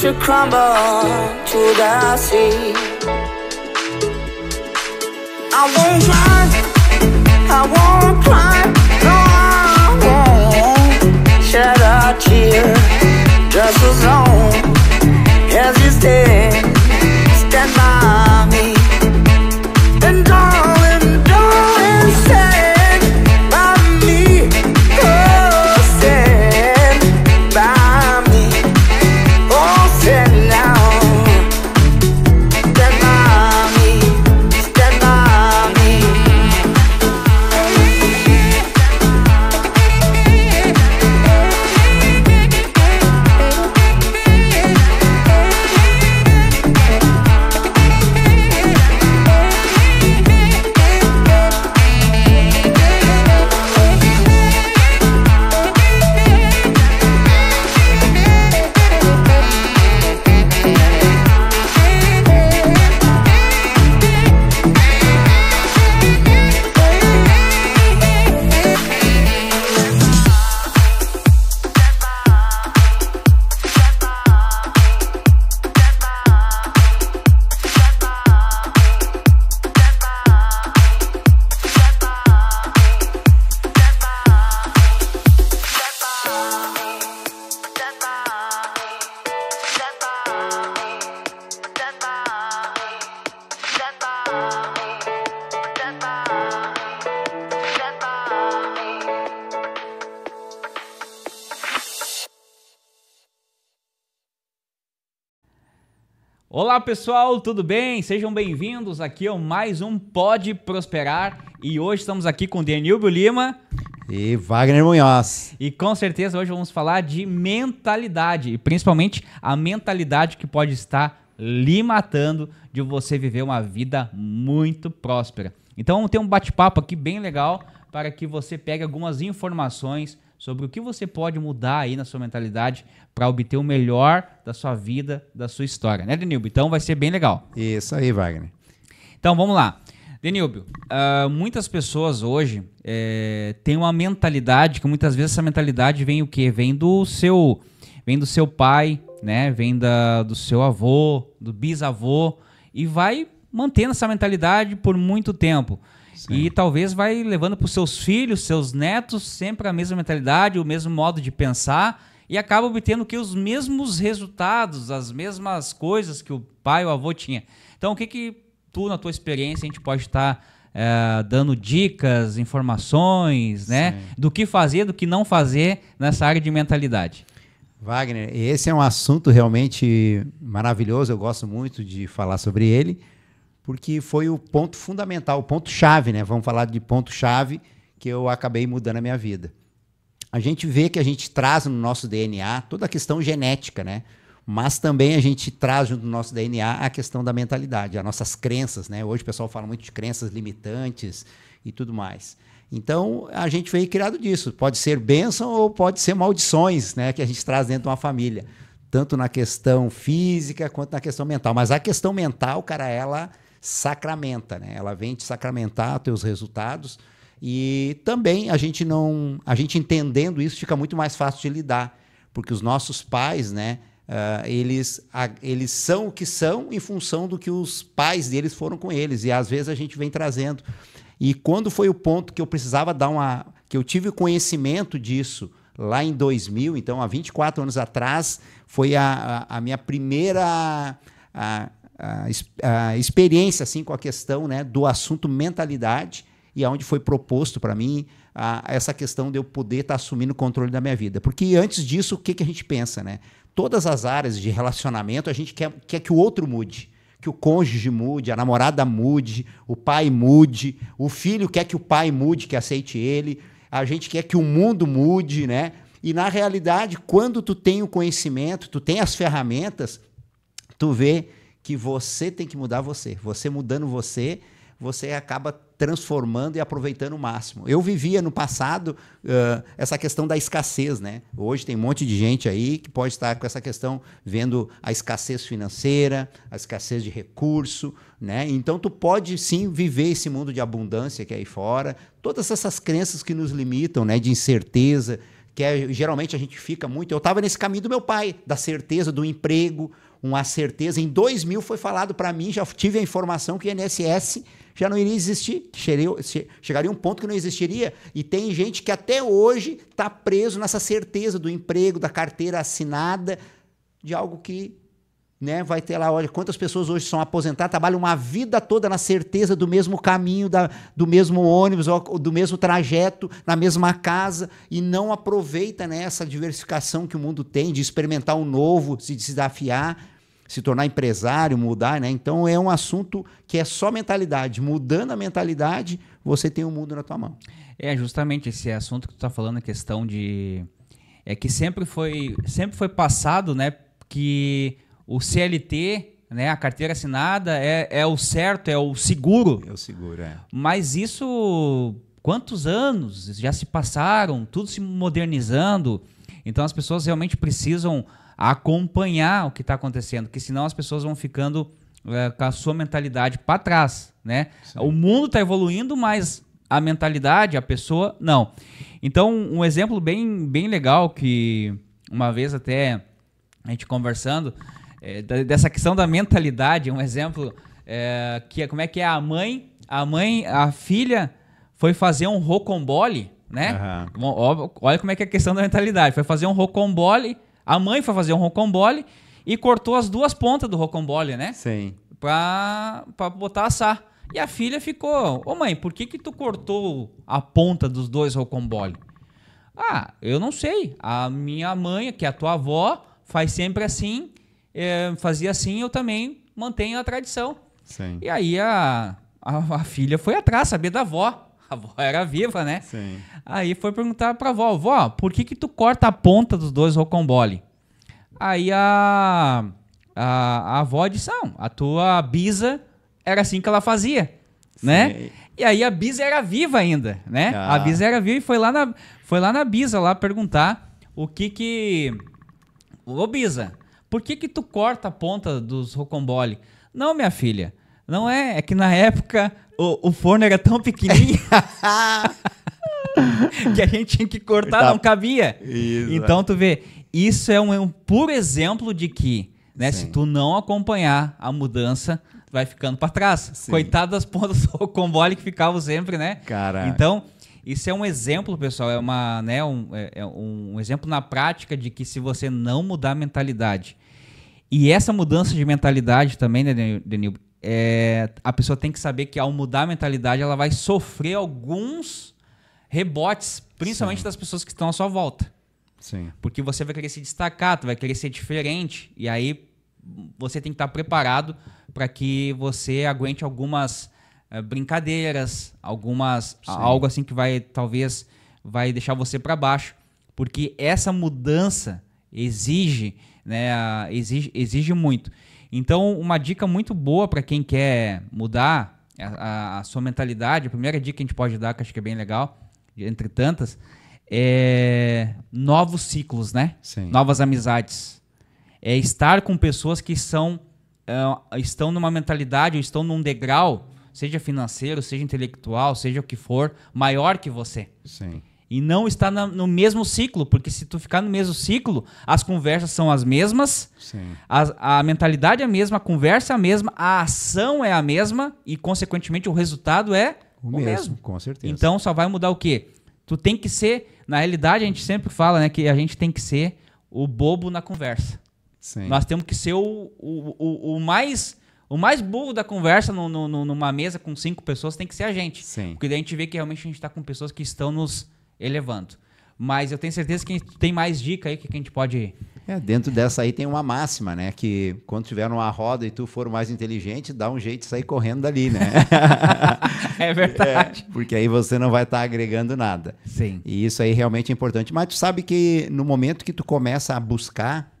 should crumble to the sea I won't cry, I won't cry, no I won't Shed a tear, just as long as you stay, stand by me Olá pessoal, tudo bem? Sejam bem-vindos aqui a mais um Pode Prosperar e hoje estamos aqui com Denilbio Lima e Wagner Munhoz. E com certeza hoje vamos falar de mentalidade e principalmente a mentalidade que pode estar lhe matando de você viver uma vida muito próspera. Então vamos ter um bate-papo aqui bem legal para que você pegue algumas informações sobre o que você pode mudar aí na sua mentalidade para obter o melhor da sua vida, da sua história, né, Denilbio? Então vai ser bem legal. Isso aí, Wagner. Então vamos lá. Denilbio, uh, muitas pessoas hoje é, têm uma mentalidade que muitas vezes essa mentalidade vem o quê? Vem do seu, vem do seu pai, né? Vem da, do seu avô, do bisavô e vai mantendo essa mentalidade por muito tempo. Sim. E talvez vai levando para os seus filhos, seus netos, sempre a mesma mentalidade, o mesmo modo de pensar e acaba obtendo que os mesmos resultados, as mesmas coisas que o pai ou avô tinha. Então, o que que tu, na tua experiência, a gente pode estar tá, é, dando dicas, informações, né? Sim. Do que fazer, do que não fazer nessa área de mentalidade. Wagner, esse é um assunto realmente maravilhoso, eu gosto muito de falar sobre ele, porque foi o ponto fundamental, o ponto chave, né? Vamos falar de ponto chave que eu acabei mudando a minha vida. A gente vê que a gente traz no nosso DNA toda a questão genética, né? Mas também a gente traz junto no nosso DNA a questão da mentalidade, as nossas crenças, né? Hoje o pessoal fala muito de crenças limitantes e tudo mais. Então a gente veio criado disso. Pode ser bênção ou pode ser maldições, né? Que a gente traz dentro de uma família, tanto na questão física quanto na questão mental. Mas a questão mental, cara, ela sacramenta, né? Ela vem te sacramentar teus resultados e também a gente não, a gente entendendo isso fica muito mais fácil de lidar, porque os nossos pais, né? Uh, eles, a, eles são o que são em função do que os pais deles foram com eles e às vezes a gente vem trazendo. E quando foi o ponto que eu precisava dar uma, que eu tive conhecimento disso lá em 2000, então há 24 anos atrás, foi a, a, a minha primeira a, a, experiência assim com a questão né, do assunto mentalidade e aonde foi proposto para mim a, essa questão de eu poder estar tá assumindo o controle da minha vida. Porque antes disso, o que, que a gente pensa? Né? Todas as áreas de relacionamento, a gente quer, quer que o outro mude. Que o cônjuge mude, a namorada mude, o pai mude, o filho quer que o pai mude, que aceite ele, a gente quer que o mundo mude, né? E na realidade, quando tu tem o conhecimento, tu tem as ferramentas, tu vê que você tem que mudar você. Você mudando você, você acaba transformando e aproveitando o máximo. Eu vivia no passado uh, essa questão da escassez, né? Hoje tem um monte de gente aí que pode estar com essa questão vendo a escassez financeira, a escassez de recurso, né? Então tu pode sim viver esse mundo de abundância que é aí fora, todas essas crenças que nos limitam, né? De incerteza, que é, geralmente a gente fica muito. Eu estava nesse caminho do meu pai, da certeza do emprego, uma certeza. Em 2000 foi falado para mim, já tive a informação que o INSS já não iria existir, chegaria um ponto que não existiria. E tem gente que até hoje está preso nessa certeza do emprego, da carteira assinada, de algo que né? Vai ter lá, olha, quantas pessoas hoje são aposentadas, trabalham uma vida toda na certeza do mesmo caminho, da, do mesmo ônibus, do mesmo trajeto, na mesma casa, e não aproveita né, essa diversificação que o mundo tem de experimentar o um novo, se desafiar, se tornar empresário, mudar, né? Então é um assunto que é só mentalidade. Mudando a mentalidade, você tem o um mundo na tua mão. É justamente esse assunto que tu está falando, a questão de. É que sempre foi, sempre foi passado, né? Que o CLT, né, a carteira assinada, é, é o certo, é o seguro. É o seguro, é. Mas isso, quantos anos já se passaram, tudo se modernizando. Então as pessoas realmente precisam acompanhar o que está acontecendo, porque senão as pessoas vão ficando é, com a sua mentalidade para trás, né? O mundo está evoluindo, mas a mentalidade, a pessoa, não. Então, um exemplo bem, bem legal que uma vez até a gente conversando, é, dessa questão da mentalidade, um exemplo é, que é, como é que é a mãe, a mãe, a filha foi fazer um rocambole, né? Uhum. Olha como é que é a questão da mentalidade. Foi fazer um rocambole, a mãe foi fazer um rocambole e cortou as duas pontas do rocambole, né? Sim. Pra, botar assar. E a filha ficou, ô mãe, por que que tu cortou a ponta dos dois rocambole? Ah, eu não sei. A minha mãe, que é a tua avó, faz sempre assim é, fazia assim, eu também mantenho a tradição. Sim. E aí a, a, a, filha foi atrás, saber da avó. A avó era viva, né? Sim. Aí foi perguntar pra avó, vó, por que que tu corta a ponta dos dois rocambole? Aí a, a, a avó disse, não, a tua bisa era assim que ela fazia, Sim. né? E aí a Bisa era viva ainda, né? Ah. A Bisa era viva e foi lá na, foi lá na Bisa lá perguntar o que que... Ô Bisa, por que que tu corta a ponta dos rocambole? Não, minha filha. Não é, é que na época o, o forno era tão pequenininho que a gente tinha que cortar, não tá. cabia. Isso, então tu vê, isso é um, é um puro exemplo de que, né, se tu não acompanhar a mudança, vai ficando para trás. Sim. Coitado das pontas do rocambole que ficavam sempre, né? Caraca. Então, isso é um exemplo, pessoal, é, uma, né, um, é, é um exemplo na prática de que se você não mudar a mentalidade, e essa mudança de mentalidade também, né, Denil, é, a pessoa tem que saber que ao mudar a mentalidade ela vai sofrer alguns rebotes, principalmente Sim. das pessoas que estão à sua volta. Sim. Porque você vai querer se destacar, tu vai querer ser diferente, e aí você tem que estar preparado para que você aguente algumas eh, brincadeiras, algumas Sim. algo assim que vai talvez vai deixar você para baixo, porque essa mudança exige, né, exige, exige muito. Então, uma dica muito boa para quem quer mudar a, a, sua mentalidade, a primeira dica que a gente pode dar, que acho que é bem legal, entre tantas, é novos ciclos, né? Sim. Novas amizades. É estar com pessoas que são uh, estão numa mentalidade ou estão num degrau seja financeiro, seja intelectual, seja o que for, maior que você. Sim. E não está na, no mesmo ciclo, porque se tu ficar no mesmo ciclo, as conversas são as mesmas, a, a, mentalidade é a mesma, a conversa é a mesma, a ação é a mesma e, consequentemente, o resultado é o, o mesmo, mesmo. Com certeza. Então só vai mudar o quê? Tu tem que ser, na realidade, a gente sempre fala né, que a gente tem que ser o bobo na conversa. Sim. Nós temos que ser o, o, o, o mais o mais burro da conversa no, no, no, numa mesa com cinco pessoas tem que ser a gente. Sim. Porque daí a gente vê que realmente a gente está com pessoas que estão nos elevando. Mas eu tenho certeza que tem mais dica aí que a gente pode. É, dentro dessa aí tem uma máxima, né? Que quando tiver numa roda e tu for mais inteligente, dá um jeito de sair correndo dali, né? é verdade. É, porque aí você não vai estar tá agregando nada. Sim. E isso aí realmente é importante. Mas tu sabe que no momento que tu começa a buscar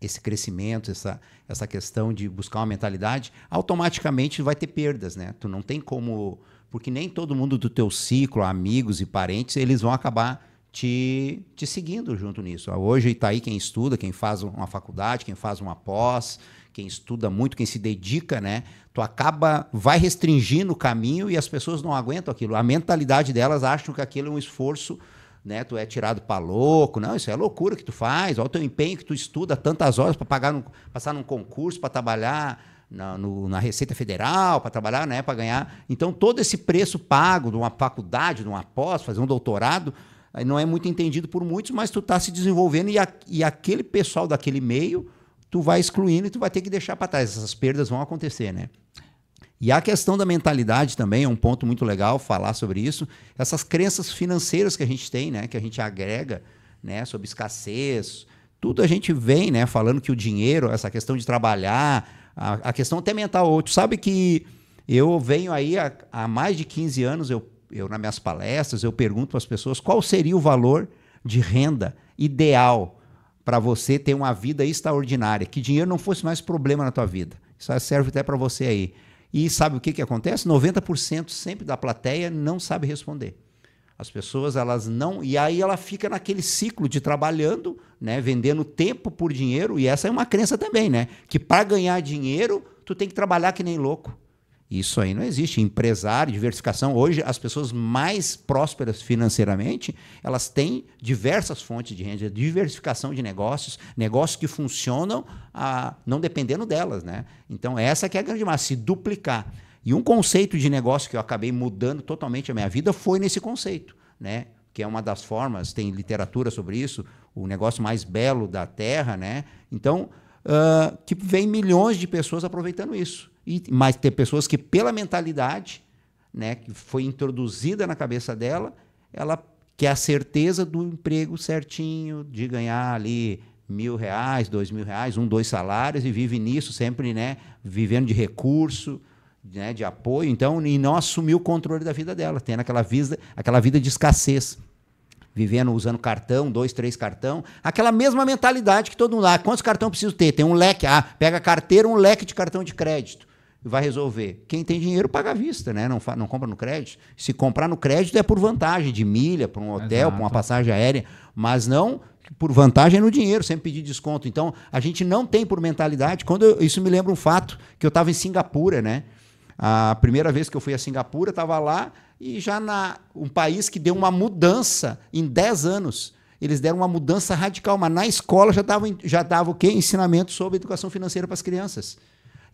esse crescimento, essa, essa questão de buscar uma mentalidade, automaticamente vai ter perdas, né? Tu não tem como, porque nem todo mundo do teu ciclo, amigos e parentes, eles vão acabar te, te seguindo junto nisso. Hoje está aí quem estuda, quem faz uma faculdade, quem faz uma pós, quem estuda muito, quem se dedica, né? Tu acaba, vai restringindo o caminho e as pessoas não aguentam aquilo. A mentalidade delas acham que aquilo é um esforço né? Tu é tirado para louco. Não, isso é loucura que tu faz. Olha o teu empenho que tu estuda tantas horas para pagar passar num concurso, para trabalhar na, no, na, Receita Federal, para trabalhar, né, para ganhar. Então, todo esse preço pago de uma faculdade, de uma pós, fazer um doutorado, não é muito entendido por muitos, mas tu está se desenvolvendo e, a, e aquele pessoal daquele meio, tu vai excluindo e tu vai ter que deixar para trás. Essas perdas vão acontecer, né? E a questão da mentalidade também é um ponto muito legal falar sobre isso. Essas crenças financeiras que a gente tem, né, que a gente agrega, né, sobre escassez, tudo a gente vem, né, falando que o dinheiro, essa questão de trabalhar, a, a questão até mental. Tu sabe que eu venho aí há, há mais de 15 anos, eu, eu nas minhas palestras, eu pergunto para as pessoas qual seria o valor de renda ideal para você ter uma vida extraordinária, que dinheiro não fosse mais problema na tua vida. Isso serve até para você aí. E sabe o que, que acontece? 90% sempre da plateia não sabe responder. As pessoas, elas não. E aí ela fica naquele ciclo de trabalhando, né? Vendendo tempo por dinheiro. E essa é uma crença também, né? Que para ganhar dinheiro, tu tem que trabalhar que nem louco. Isso aí não existe. Empresário, diversificação. Hoje, as pessoas mais prósperas financeiramente, elas têm diversas fontes de renda, diversificação de negócios, negócios que funcionam a, não dependendo delas. Né? Então, essa que é a grande massa, se duplicar. E um conceito de negócio que eu acabei mudando totalmente a minha vida foi nesse conceito, né? que é uma das formas, tem literatura sobre isso, o negócio mais belo da Terra. Né? Então, uh, que vem milhões de pessoas aproveitando isso. E, mas tem pessoas que, pela mentalidade né, que foi introduzida na cabeça dela, ela quer a certeza do emprego certinho, de ganhar ali mil reais, dois mil reais, um, dois salários, e vive nisso, sempre né, vivendo de recurso, né, de apoio, então, e não assumiu o controle da vida dela, tendo aquela vida, aquela vida de escassez. Vivendo usando cartão, dois, três cartão, aquela mesma mentalidade que todo mundo lá. Ah, quantos cartão preciso ter? Tem um leque, ah, pega carteira, um leque de cartão de crédito vai resolver? Quem tem dinheiro paga à vista, né? Não, não compra no crédito. Se comprar no crédito é por vantagem de milha, para um hotel, para uma passagem aérea, mas não por vantagem no dinheiro, sempre pedir desconto. Então, a gente não tem por mentalidade. Quando eu, isso me lembra um fato que eu estava em Singapura, né? A primeira vez que eu fui a Singapura, estava lá e já na um país que deu uma mudança em 10 anos. Eles deram uma mudança radical, mas na escola já dava já dava o quê? Ensinamento sobre educação financeira para as crianças.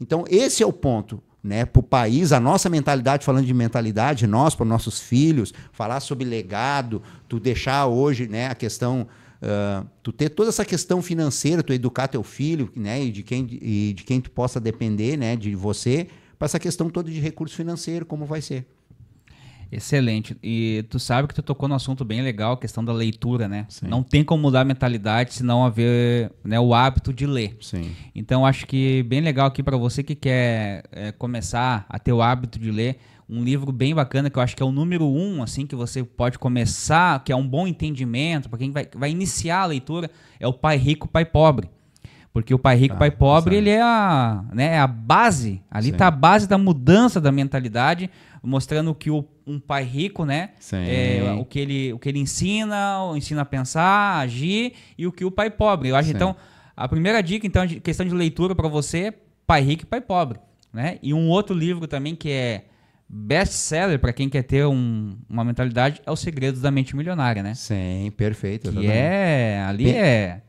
Então, esse é o ponto. Né, para o país, a nossa mentalidade, falando de mentalidade, nós, para nossos filhos, falar sobre legado, tu deixar hoje né, a questão Uh, tu ter toda essa questão financeira, tu educar teu filho, né, e de quem e de quem tu possa depender, né, de você, para essa questão toda de recurso financeiro, como vai ser. Excelente. E tu sabe que tu tocou num assunto bem legal, a questão da leitura, né? Sim. Não tem como mudar a mentalidade se não haver né, o hábito de ler. Sim. Então acho que bem legal aqui para você que quer é, começar a ter o hábito de ler, um livro bem bacana que eu acho que é o número um, assim, que você pode começar, que é um bom entendimento para quem vai, vai iniciar a leitura, é o Pai Rico, Pai Pobre. Porque o pai rico, ah, tá, pai pobre, sabe. ele é a, né, é a base. Ali está a base da mudança da mentalidade, mostrando que o, um pai rico, né? É, o, que ele, o que ele ensina, ensina a pensar, a agir, e o que o pai pobre. Eu acho, Sim. então, a primeira dica, então, de questão de leitura para você, pai rico e pai pobre. Né? E um outro livro também que é best-seller para quem quer ter um, uma mentalidade é Os Segredos da Mente Milionária, né? Sim, perfeito. Que é, ali Pe é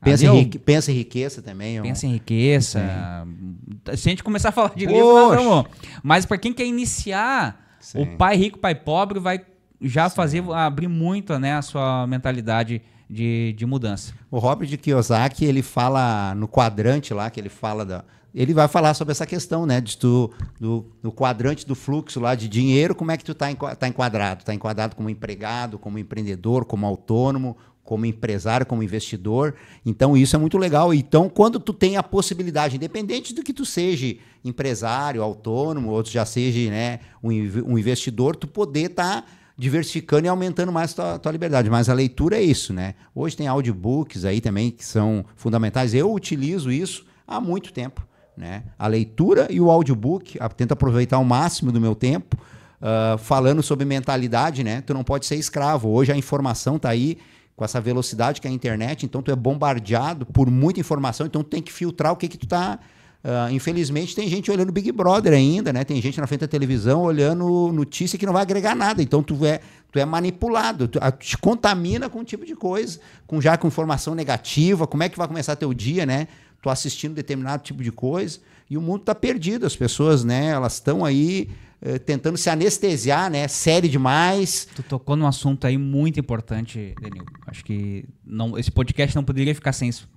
Pensa, em, é eu... pensa em riqueza também. É pensa em riqueza. É. Se a gente começar a falar de Poxa. vamos. Mas para quem quer iniciar, Sim. o pai rico, pai pobre vai já Sim. fazer abrir muito né, a sua mentalidade de, de mudança. O Robert Kiyosaki, ele fala no quadrante lá, que ele fala da, ele vai falar sobre essa questão, né? De tu, do, do, quadrante do fluxo lá de dinheiro, como é que tu está tá enquadrado? Está enquadrado como empregado, como empreendedor, como autônomo, como empresário, como investidor. Então isso é muito legal. Então quando tu tem a possibilidade, independente do que tu seja empresário, autônomo, ou tu já seja né, um, investidor, tu poder estar tá diversificando e aumentando mais tua, tua liberdade. Mas a leitura é isso, né? Hoje tem audiobooks aí também que são fundamentais. Eu utilizo isso há muito tempo, né? A leitura e o audiobook, tento aproveitar o máximo do meu tempo. Uh, falando sobre mentalidade, né? Tu não pode ser escravo. Hoje a informação está aí com essa velocidade que é a internet, então tu é bombardeado por muita informação, então tu tem que filtrar o que que tu tá uh, infelizmente tem gente olhando Big Brother ainda, né? Tem gente na frente da televisão olhando notícia que não vai agregar nada. Então tu é, tu é manipulado, tu, a, te contamina com um tipo de coisa, com já com informação negativa, como é que vai começar teu dia, né? Tu assistindo determinado tipo de coisa e o mundo tá perdido, as pessoas, né? Elas estão aí eh, tentando se anestesiar, né? Série demais. Tu tocou num assunto aí muito importante, Denil. Acho que não, esse podcast não poderia ficar sem isso.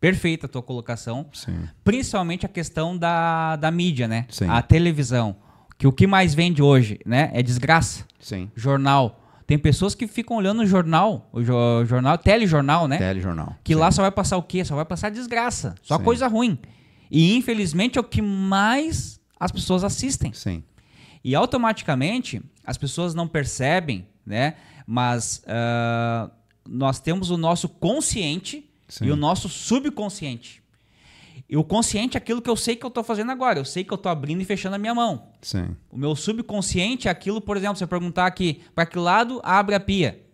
Perfeita a tua colocação. Sim. Principalmente a questão da, da mídia, né? Sim. A televisão. Que o que mais vende hoje, né? É desgraça. Sim. Jornal. Tem pessoas que ficam olhando o jornal, o jornal, telejornal, né? Telejornal. Que sim. lá só vai passar o quê? Só vai passar desgraça. Só coisa ruim. E infelizmente é o que mais as pessoas assistem. Sim. E automaticamente as pessoas não percebem, né? Mas uh, nós temos o nosso consciente Sim. e o nosso subconsciente. E o consciente é aquilo que eu sei que eu estou fazendo agora. Eu sei que eu estou abrindo e fechando a minha mão. Sim. O meu subconsciente é aquilo, por exemplo, se eu perguntar aqui, para que lado abre a pia?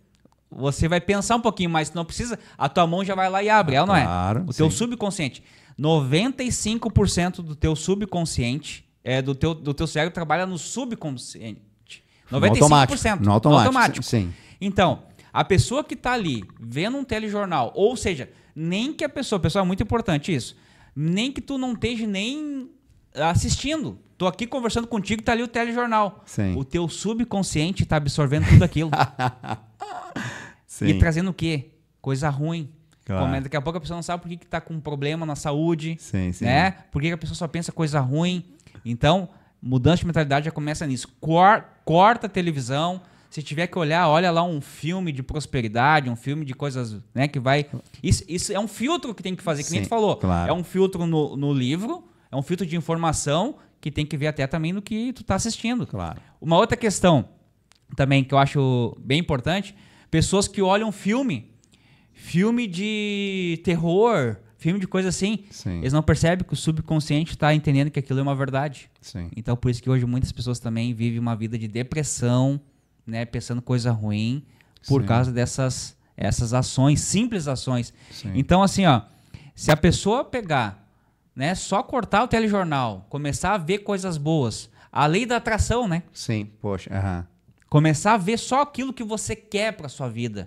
Você vai pensar um pouquinho, mas não precisa. A tua mão já vai lá e abre, ela é não é? claro, é? O sim. teu subconsciente. 95% do teu subconsciente é, do, teu, do teu cérebro trabalha no subconsciente. 95%. No automático. No automático. automático. Sim. Então, a pessoa que está ali vendo um telejornal, ou seja, nem que a pessoa, pessoal, é muito importante isso, nem que tu não esteja nem assistindo. Tô aqui conversando contigo, tá ali o telejornal. Sim. O teu subconsciente está absorvendo tudo aquilo. e trazendo o quê? Coisa ruim. Claro. Como, é, daqui a pouco a pessoa não sabe por que, que tá com um problema na saúde. Sim, sim. Né? Por que, que a pessoa só pensa coisa ruim. Então, mudança de mentalidade já começa nisso. Cor, corta a televisão. Se tiver que olhar, olha lá um filme de prosperidade, um filme de coisas, né, que vai. Isso, isso é um filtro que tem que fazer, que Sim, nem tu falou. Claro. É um filtro no, no livro, é um filtro de informação que tem que ver até também no que tu está assistindo. Claro. Uma outra questão também que eu acho bem importante, pessoas que olham filme, filme de terror, filme de coisa assim. Sim. Eles não percebem que o subconsciente está entendendo que aquilo é uma verdade. Sim. Então, por isso que hoje muitas pessoas também vivem uma vida de depressão, né? Pensando coisa ruim por Sim. causa dessas essas ações, simples ações. Então, assim, ó, se a pessoa pegar, né, só cortar o telejornal, começar a ver coisas boas, a lei da atração, né? Sim, poxa, Começar a ver só aquilo que você quer para sua vida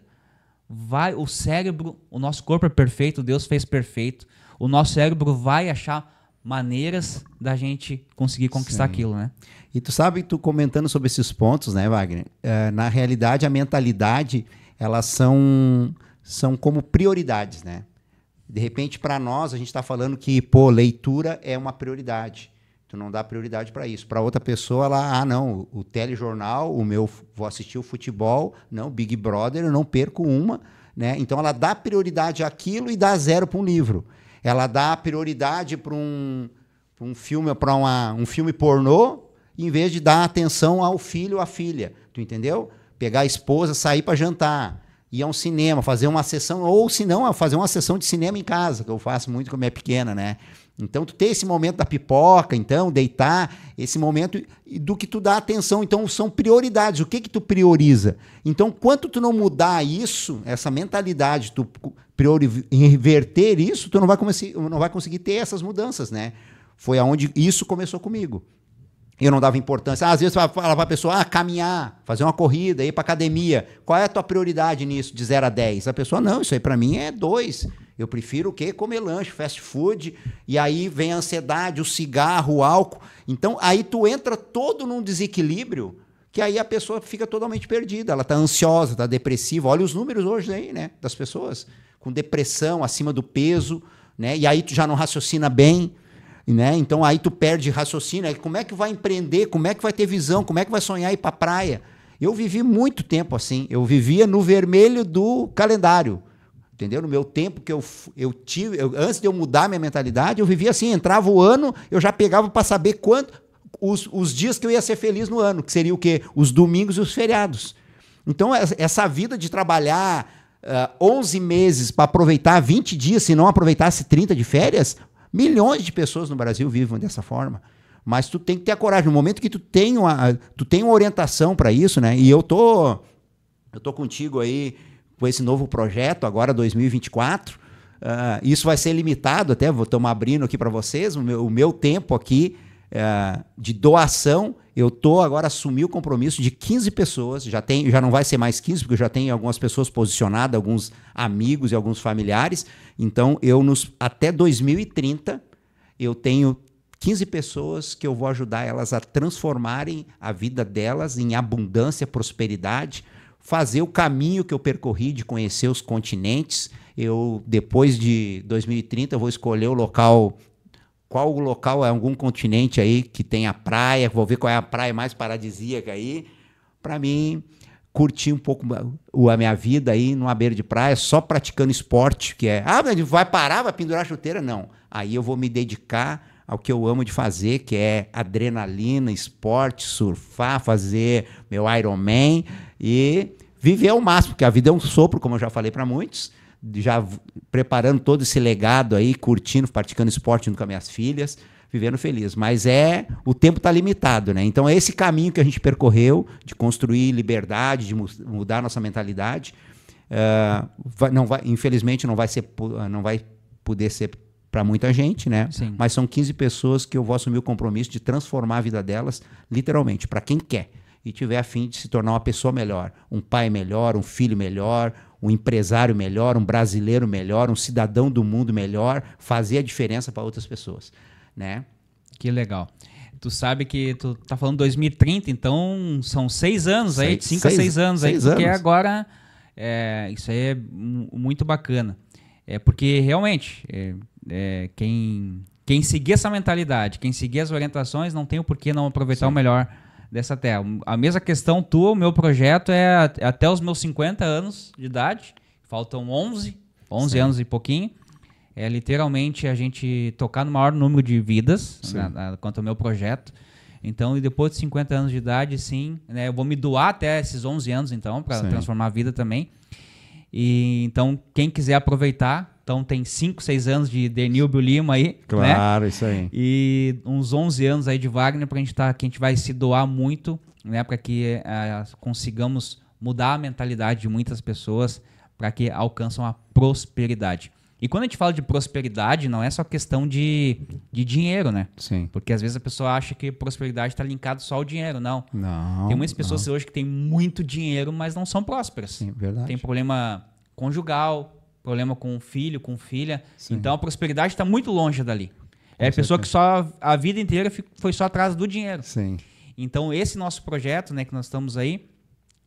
vai o cérebro, o nosso corpo é perfeito, Deus fez perfeito. O nosso cérebro vai achar maneiras da gente conseguir conquistar Sim. aquilo, né? E tu sabe, tu comentando sobre esses pontos, né, Wagner? É, na realidade, a mentalidade, elas são, são como prioridades, né? De repente, para nós, a gente está falando que, pô, leitura é uma prioridade. Tu não dá prioridade para isso. Para outra pessoa, ela, ah, não, o telejornal, o meu, vou assistir o futebol, não, Big Brother, eu não perco uma, né? Então ela dá prioridade àquilo e dá zero para um livro. Ela dá prioridade para um, pra um filme, para um filme pornô, em vez de dar atenção ao filho ou à filha. Tu entendeu? Pegar a esposa, sair para jantar, ir a um cinema, fazer uma sessão, ou se não, fazer uma sessão de cinema em casa, que eu faço muito com a minha pequena, né? Então, tu ter esse momento da pipoca, então, deitar, esse momento do que tu dá atenção. Então, são prioridades. O que que tu prioriza? Então, quanto tu não mudar isso, essa mentalidade, tu inverter isso, tu não vai, comece, não vai conseguir ter essas mudanças, né? Foi aonde isso começou comigo. Eu não dava importância. Às vezes falava para a pessoa, ah, caminhar, fazer uma corrida, ir para academia. Qual é a tua prioridade nisso, de 0 a 10? A pessoa, não, isso aí para mim é 2. Eu prefiro o quê? Comer lanche, fast food, e aí vem a ansiedade, o cigarro, o álcool. Então, aí tu entra todo num desequilíbrio que aí a pessoa fica totalmente perdida. Ela está ansiosa, está depressiva. Olha os números hoje aí, né? Das pessoas com depressão, acima do peso, né? E aí tu já não raciocina bem, né? Então aí tu perde raciocínio. Como é que vai empreender? Como é que vai ter visão? Como é que vai sonhar ir para a praia? Eu vivi muito tempo assim. Eu vivia no vermelho do calendário. Entendeu? No meu tempo que eu, eu tive, eu, antes de eu mudar minha mentalidade, eu vivia assim, entrava o ano, eu já pegava para saber quanto os, os dias que eu ia ser feliz no ano, que seria o quê? Os domingos e os feriados. Então, essa vida de trabalhar uh, ah, 11 meses para aproveitar 20 dias, se não aproveitasse 30 de férias, milhões de pessoas no Brasil vivem dessa forma. Mas tu tem que ter a coragem. No momento que tu tem uma, tu tem uma orientação para isso, né? E eu tô, eu tô contigo aí com esse novo projeto, agora 2024. Uh, ah, isso vai ser limitado, até vou tomar abrindo aqui para vocês, o meu, o meu, tempo aqui uh, de doação. Eu estou agora assumi o compromisso de 15 pessoas, já tem, já não vai ser mais 15, porque eu já tenho algumas pessoas posicionadas, alguns amigos e alguns familiares. Então, eu nos até 2030 eu tenho 15 pessoas que eu vou ajudar elas a transformarem a vida delas em abundância, prosperidade, fazer o caminho que eu percorri de conhecer os continentes. Eu depois de 2030 eu vou escolher o local qual o local é algum continente aí que tem a praia, vou ver qual é a praia mais paradisíaca aí, para mim curtir um pouco a minha vida aí numa beira de praia, só praticando esporte, que é, ah, mas vai parar, vai pendurar a chuteira? Não. Aí eu vou me dedicar ao que eu amo de fazer, que é adrenalina, esporte, surfar, fazer meu Ironman e viver ao máximo, porque a vida é um sopro, como eu já falei para muitos, já preparando todo esse legado aí, curtindo, praticando esporte junto com as minhas filhas, vivendo feliz. Mas é o tempo está limitado, né? Então é esse caminho que a gente percorreu de construir liberdade, de mu mudar nossa mentalidade. Uh, vai, não vai, infelizmente não vai ser, ah, não vai poder ser para muita gente, né? Sim. Mas são 15 pessoas que eu vou assumir o compromisso de transformar a vida delas, literalmente, para quem quer e tiver a fim de se tornar uma pessoa melhor, um pai melhor, um filho melhor, um empresário melhor, um brasileiro melhor, um cidadão do mundo melhor, fazer a diferença para outras pessoas, né? Que legal. Tu sabe que tu tá falando 2030, então são seis anos aí, seis, cinco seis, a seis anos seis aí, seis porque agora é, isso aí é muito bacana. É porque realmente é, é, quem quem seguir essa mentalidade, quem seguir as orientações, não tem o porquê não aproveitar Sim. o melhor dessa terra. A mesma questão tua, o meu projeto é até os meus 50 anos de idade, faltam 11, 11 Sim. anos e pouquinho. É literalmente a gente tocar no maior número de vidas quanto ao meu projeto. Então, e depois de 50 anos de idade, sim, né, eu vou me doar até esses 11 anos, então, para transformar a vida também. E então, quem quiser aproveitar, então tem 5, 6 anos de Denilbio Lima aí. Né? Claro, né? isso aí. E uns 11 anos aí de Wagner, pra gente tá, que a gente vai se doar muito, né? Para que uh, consigamos mudar a mentalidade de muitas pessoas para que alcançam a prosperidade. E quando a gente fala de prosperidade, não é só questão de, de dinheiro, né? Sim. Porque às vezes a pessoa acha que prosperidade está linkado só ao dinheiro, não. Não. Tem muitas pessoas não. hoje que têm muito dinheiro, mas não são prósperas. Sim, verdade. Tem problema conjugal, problema com filho, com filha. Sim. Então a prosperidade está muito longe dali. É com é pessoa que só a vida inteira foi só atrás do dinheiro. Sim. Então esse nosso projeto, né, que nós estamos aí,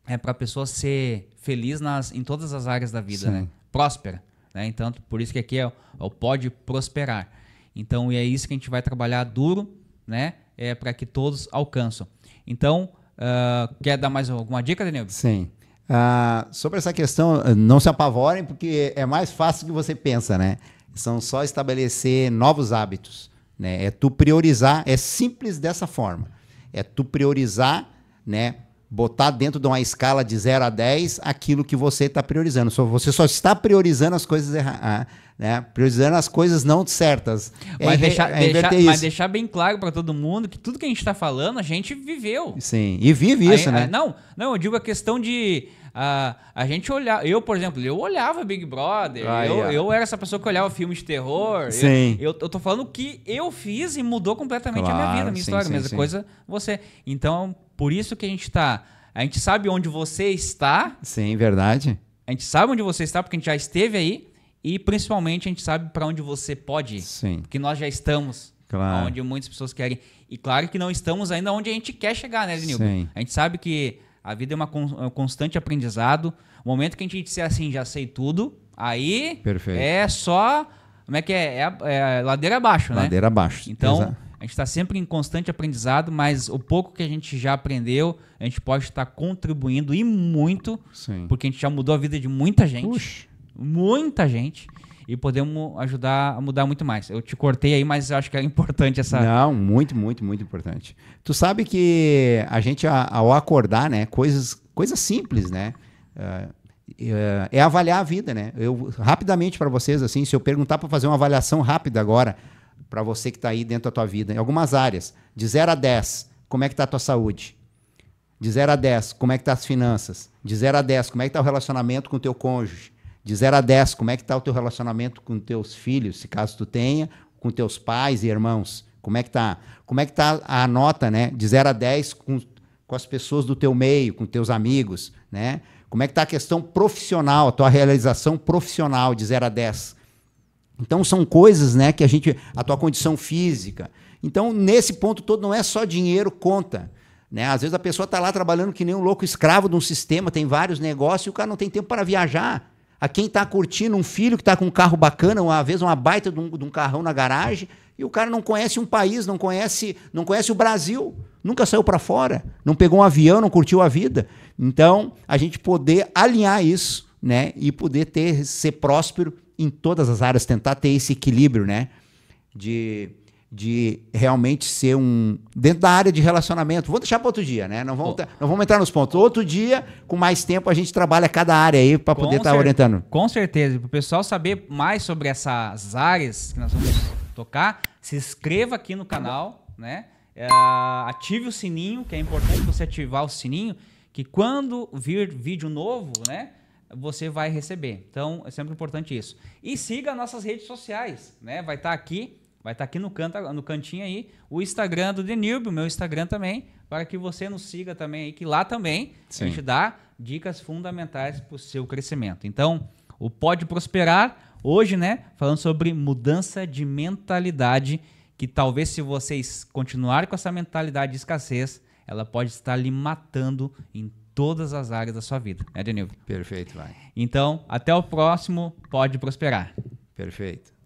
é para a pessoa ser feliz nas, em todas as áreas da vida, Sim. né? Próspera, né? Então por isso que aqui é, o é pode prosperar. Então e é isso que a gente vai trabalhar duro, né? É para que todos alcançam. Então uh, quer dar mais alguma dica, Daniel? Sim. Ah, sobre essa questão, eh, não se apavorem, porque é mais fácil do que você pensa, né? São só estabelecer novos hábitos. Né? É tu priorizar, é simples dessa forma. É tu priorizar né, botar dentro de uma escala de 0 a 10 aquilo que você está priorizando. você só está priorizando as coisas erradas. Ah, né? Priorizando as coisas não certas. É mas, é, deixar, é deixar, mas deixar bem claro para todo mundo que tudo que a gente está falando, a gente viveu. Sim, e vive isso, a, né? A, não, não, eu digo a questão de. Ah, a gente olhar. Eu, por exemplo, eu olhava Big Brother. Ah, eu, eu era essa pessoa que olhava filmes de terror. Sim. Eu, eu, eu, tô falando que eu fiz e mudou completamente claro, a minha vida, a minha sim, história. Sim, mesma sim. coisa você. Então, por isso que a gente está. A gente sabe onde você está. Sim, verdade. A gente sabe onde você está, porque a gente já esteve aí. E principalmente a gente sabe para onde você pode ir. Sim. Porque nós já estamos. Claro. Onde muitas pessoas querem. E claro que não estamos ainda onde a gente quer chegar, né, Zenildo? Sim. A gente sabe que a vida é uma é um constante aprendizado. O momento que a gente disser assim, já sei tudo, aí Perfeito. é só. Como é que é? É, é, é ladeira abaixo, né? Ladeira abaixo. Então, a gente está sempre em constante aprendizado, mas o pouco que a gente já aprendeu, a gente pode estar contribuindo e muito, Sim. porque a gente já mudou a vida de muita gente. Puxa. Muita gente. E podemos ajudar a mudar muito mais. Eu te cortei aí, mas acho que é importante essa. Não, muito, muito, muito importante. Tu sabe que a gente, ao acordar, né, coisas, coisas simples, né? Eh, eh, é avaliar a vida, né? Eu rapidamente para vocês assim, se eu perguntar para fazer uma avaliação rápida agora para você que está aí dentro da tua vida, em algumas áreas. De 0 a 10, como é que está a tua saúde? De 0 a 10, como é que estão tá as finanças? De 0 a 10, como é que está o relacionamento com o teu cônjuge? De 0 a 10, como é que está o teu relacionamento com teus filhos, se caso tu tenha, com teus pais e irmãos? Como é que tá? Como é que tá a nota, né? De 0 a 10 com, com as pessoas do teu meio, com teus amigos, né? Como é que tá a questão profissional, a tua realização profissional de 0 a 10? Então são coisas, né, que a gente a tua condição física. Então nesse ponto todo não é só dinheiro conta, né? Às vezes a pessoa está lá trabalhando que nem um louco escravo de um sistema, tem vários negócios e o cara não tem tempo para viajar. A quem está curtindo um filho que está com um carro bacana, uma vez uma baita de um, de um carrão na garagem, e o cara não conhece um país, não conhece, não conhece o Brasil, nunca saiu para fora, não pegou um avião, não curtiu a vida. Então, a gente poder alinhar isso, né, e poder ter ser próspero em todas as áreas, tentar ter esse equilíbrio, né? De, de realmente ser um. Dentro da área de relacionamento. Vou deixar para outro dia, né? Não vamos, oh. não vamos entrar nos pontos. Outro dia, com mais tempo, a gente trabalha cada área aí para poder estar tá orientando. Com certeza. Para o pessoal saber mais sobre essas áreas que nós vamos tocar, se inscreva aqui no canal, né? Uh, ative o sininho, que é importante você ativar o sininho, que quando vir vídeo novo, né? você vai receber. Então, é sempre importante isso. E siga nossas redes sociais, né? Vai estar tá aqui, vai estar tá aqui no canto, no cantinho aí, o Instagram do Denilb, o meu Instagram também, para que você nos siga também aí, que lá também Sim. a gente dá dicas fundamentais para o seu crescimento. Então, o Pode Prosperar, hoje, né? Falando sobre mudança de mentalidade, que talvez se vocês continuarem com essa mentalidade de escassez, ela pode estar lhe matando em todas as áreas da sua vida, É, Denilvio? Perfeito, vai. Então, até o próximo, pode prosperar. Perfeito.